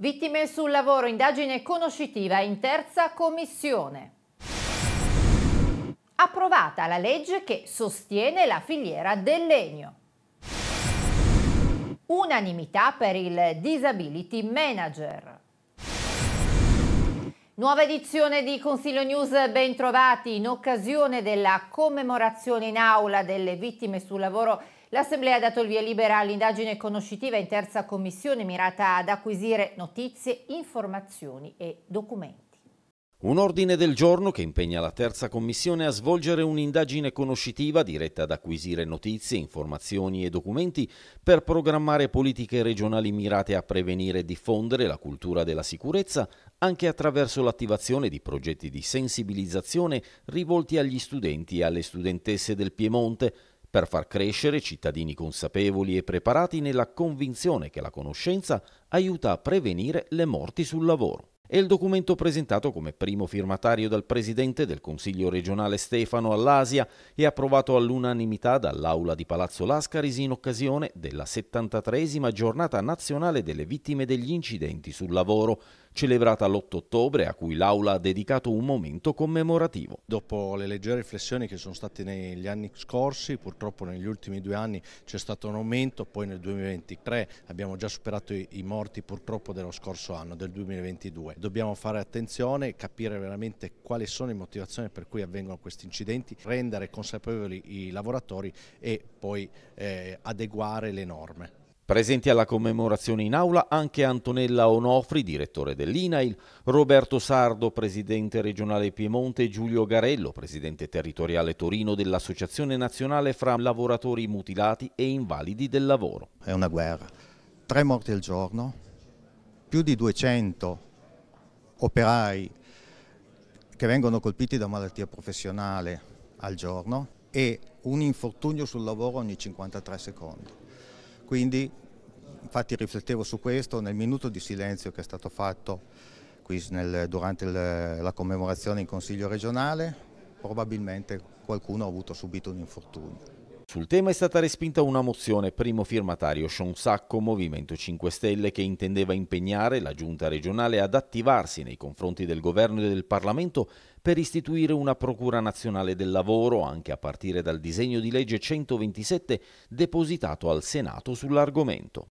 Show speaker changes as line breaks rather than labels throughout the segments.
Vittime sul lavoro, indagine conoscitiva in terza commissione. Approvata la legge che sostiene la filiera del legno. Unanimità per il Disability Manager. Nuova edizione di Consiglio News, bentrovati in occasione della commemorazione in aula delle vittime sul lavoro L'Assemblea ha dato il via libera all'indagine conoscitiva in terza commissione mirata ad acquisire notizie, informazioni e documenti.
Un ordine del giorno che impegna la terza commissione a svolgere un'indagine conoscitiva diretta ad acquisire notizie, informazioni e documenti per programmare politiche regionali mirate a prevenire e diffondere la cultura della sicurezza anche attraverso l'attivazione di progetti di sensibilizzazione rivolti agli studenti e alle studentesse del Piemonte per far crescere cittadini consapevoli e preparati nella convinzione che la conoscenza aiuta a prevenire le morti sul lavoro È il documento presentato come primo firmatario dal presidente del Consiglio regionale Stefano all'Asia e approvato all'unanimità dall'Aula di Palazzo Lascaris in occasione della 73 giornata nazionale delle vittime degli incidenti sul lavoro, celebrata l'8 ottobre a cui l'Aula ha dedicato un momento commemorativo. Dopo le leggere riflessioni che sono state negli anni scorsi, purtroppo negli ultimi due anni c'è stato un aumento, poi nel 2023 abbiamo già superato i morti purtroppo dello scorso anno, del 2022. Dobbiamo fare attenzione capire veramente quali sono le motivazioni per cui avvengono questi incidenti, rendere consapevoli i lavoratori e poi eh, adeguare le norme. Presenti alla commemorazione in aula anche Antonella Onofri, direttore dell'INAIL, Roberto Sardo, presidente regionale Piemonte, Giulio Garello, presidente territoriale Torino dell'Associazione Nazionale fra lavoratori mutilati e invalidi del lavoro. È una guerra. Tre morti al giorno, più di 200 operai che vengono colpiti da malattia professionale al giorno e un infortunio sul lavoro ogni 53 secondi quindi Infatti riflettevo su questo nel minuto di silenzio che è stato fatto qui nel, durante il, la commemorazione in Consiglio regionale, probabilmente qualcuno ha avuto subito un infortunio. Sul tema è stata respinta una mozione primo firmatario Sean Sacco Movimento 5 Stelle che intendeva impegnare la giunta regionale ad attivarsi nei confronti del governo e del Parlamento per istituire una procura nazionale del lavoro anche a partire dal disegno di legge 127 depositato al Senato sull'argomento.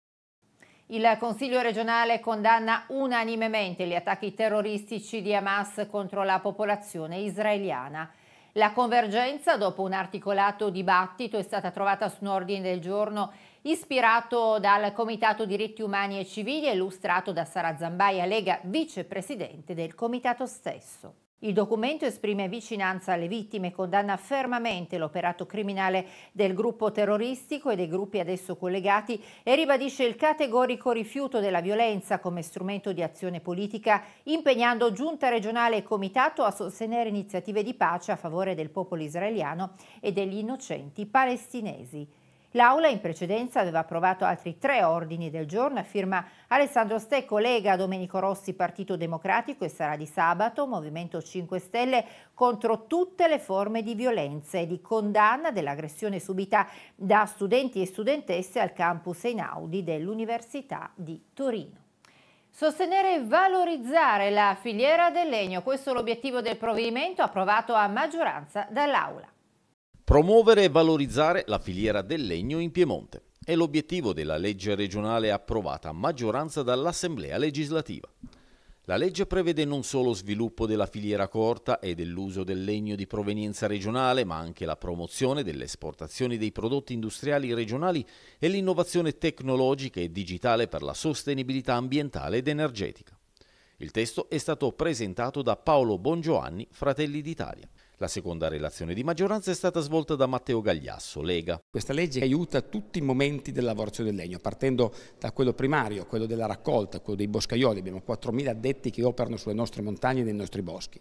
Il Consiglio regionale condanna unanimemente gli attacchi terroristici di Hamas contro la popolazione israeliana. La convergenza, dopo un articolato dibattito, è stata trovata su un ordine del giorno ispirato dal Comitato Diritti Umani e Civili e illustrato da Sara Zambaia, Lega, vicepresidente del comitato stesso. Il documento esprime vicinanza alle vittime e condanna fermamente l'operato criminale del gruppo terroristico e dei gruppi ad esso collegati e ribadisce il categorico rifiuto della violenza come strumento di azione politica, impegnando giunta regionale e comitato a sostenere iniziative di pace a favore del popolo israeliano e degli innocenti palestinesi. L'Aula in precedenza aveva approvato altri tre ordini del giorno a firma Alessandro Stecco, Lega, Domenico Rossi, Partito Democratico e sarà di sabato Movimento 5 Stelle contro tutte le forme di violenza e di condanna dell'aggressione subita da studenti e studentesse al campus Einaudi dell'Università di Torino. Sostenere e valorizzare la filiera del legno, questo è l'obiettivo del provvedimento approvato a maggioranza dall'Aula.
Promuovere e valorizzare la filiera del legno in Piemonte è l'obiettivo della legge regionale approvata a maggioranza dall'Assemblea legislativa. La legge prevede non solo sviluppo della filiera corta e dell'uso del legno di provenienza regionale, ma anche la promozione delle esportazioni dei prodotti industriali regionali e l'innovazione tecnologica e digitale per la sostenibilità ambientale ed energetica. Il testo è stato presentato da Paolo Bongiovanni, Fratelli d'Italia. La seconda relazione di maggioranza è stata svolta da Matteo Gagliasso, Lega. Questa legge aiuta tutti i momenti del lavorazione del legno, partendo da quello primario, quello della raccolta, quello dei boscaioli. Abbiamo 4.000 addetti che operano sulle nostre montagne e nei nostri boschi.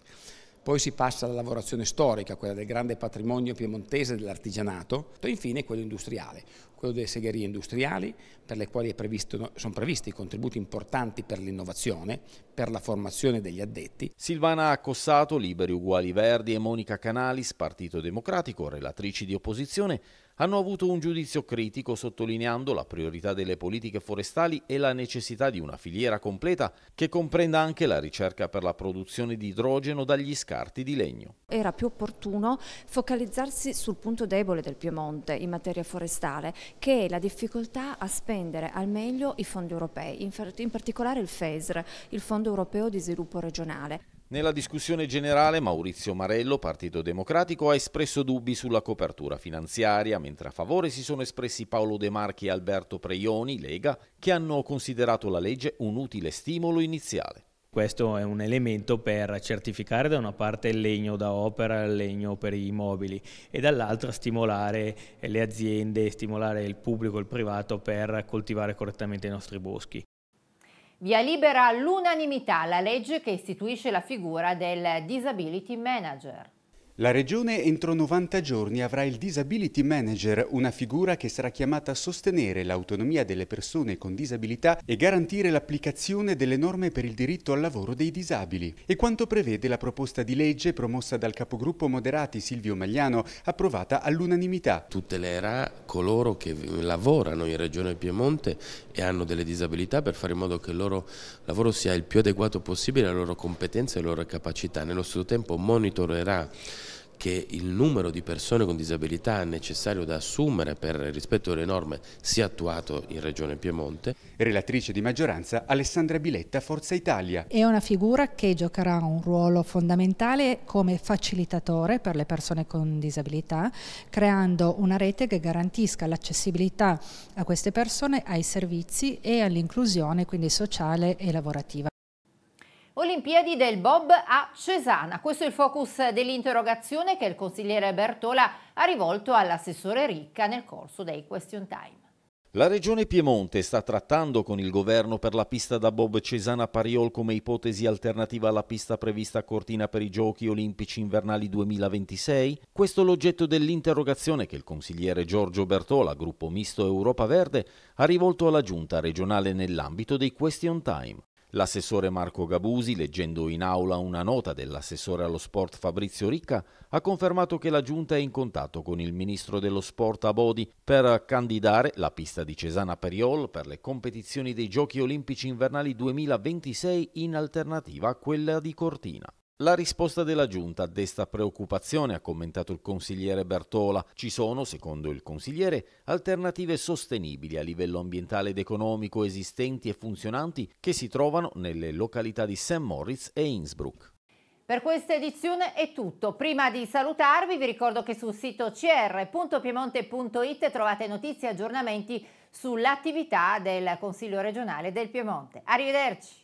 Poi si passa alla lavorazione storica, quella del grande patrimonio piemontese dell'artigianato, e infine quello industriale quello delle segherie industriali, per le quali previsto, sono previsti contributi importanti per l'innovazione, per la formazione degli addetti. Silvana Accossato, Liberi Uguali Verdi e Monica Canalis, Partito Democratico, relatrici di opposizione, hanno avuto un giudizio critico sottolineando la priorità delle politiche forestali e la necessità di una filiera completa che comprenda anche la ricerca per la produzione di idrogeno dagli scarti di legno.
Era più opportuno focalizzarsi sul punto debole del Piemonte in materia forestale che è la difficoltà a spendere al meglio i fondi europei, in particolare il FESR, il Fondo Europeo di Sviluppo Regionale.
Nella discussione generale Maurizio Marello, Partito Democratico, ha espresso dubbi sulla copertura finanziaria, mentre a favore si sono espressi Paolo De Marchi e Alberto Preioni, Lega, che hanno considerato la legge un utile stimolo iniziale. Questo è un elemento per certificare da una parte il legno da opera, il legno per i mobili e dall'altra stimolare le aziende, stimolare il pubblico e il privato per coltivare correttamente i nostri boschi.
Via libera l'unanimità la legge che istituisce la figura del Disability Manager.
La Regione entro 90 giorni avrà il Disability Manager, una figura che sarà chiamata a sostenere l'autonomia delle persone con disabilità e garantire l'applicazione delle norme per il diritto al lavoro dei disabili. E quanto prevede la proposta di legge promossa dal capogruppo Moderati Silvio Magliano, approvata all'unanimità. Tutelerà coloro che lavorano in Regione Piemonte e hanno delle disabilità per fare in modo che il loro lavoro sia il più adeguato possibile alle loro competenze e alle loro capacità. Nello stesso tempo monitorerà che il numero di persone con disabilità necessario da assumere per il rispetto delle norme sia attuato in Regione Piemonte. Relatrice di maggioranza Alessandra Biletta, Forza Italia.
È una figura che giocherà un ruolo fondamentale come facilitatore per le persone con disabilità, creando una rete che garantisca l'accessibilità a queste persone, ai servizi e all'inclusione quindi sociale e lavorativa. Olimpiadi del Bob a Cesana. Questo è il focus dell'interrogazione che il consigliere Bertola ha rivolto all'assessore Ricca nel corso dei question time.
La regione Piemonte sta trattando con il governo per la pista da Bob Cesana Pariol come ipotesi alternativa alla pista prevista a Cortina per i Giochi Olimpici Invernali 2026? Questo è l'oggetto dell'interrogazione che il consigliere Giorgio Bertola, gruppo misto Europa Verde, ha rivolto alla giunta regionale nell'ambito dei question time. L'assessore Marco Gabusi, leggendo in aula una nota dell'assessore allo sport Fabrizio Ricca, ha confermato che la Giunta è in contatto con il ministro dello sport Abodi per candidare la pista di Cesana Periol per le competizioni dei Giochi Olimpici Invernali 2026 in alternativa a quella di Cortina. La risposta della Giunta desta preoccupazione, ha commentato il consigliere Bertola. Ci sono, secondo il consigliere, alternative sostenibili a livello ambientale ed economico esistenti e funzionanti che si trovano nelle località di St. Moritz e Innsbruck.
Per questa edizione è tutto. Prima di salutarvi vi ricordo che sul sito cr.piemonte.it trovate notizie e aggiornamenti sull'attività del Consiglio regionale del Piemonte. Arrivederci!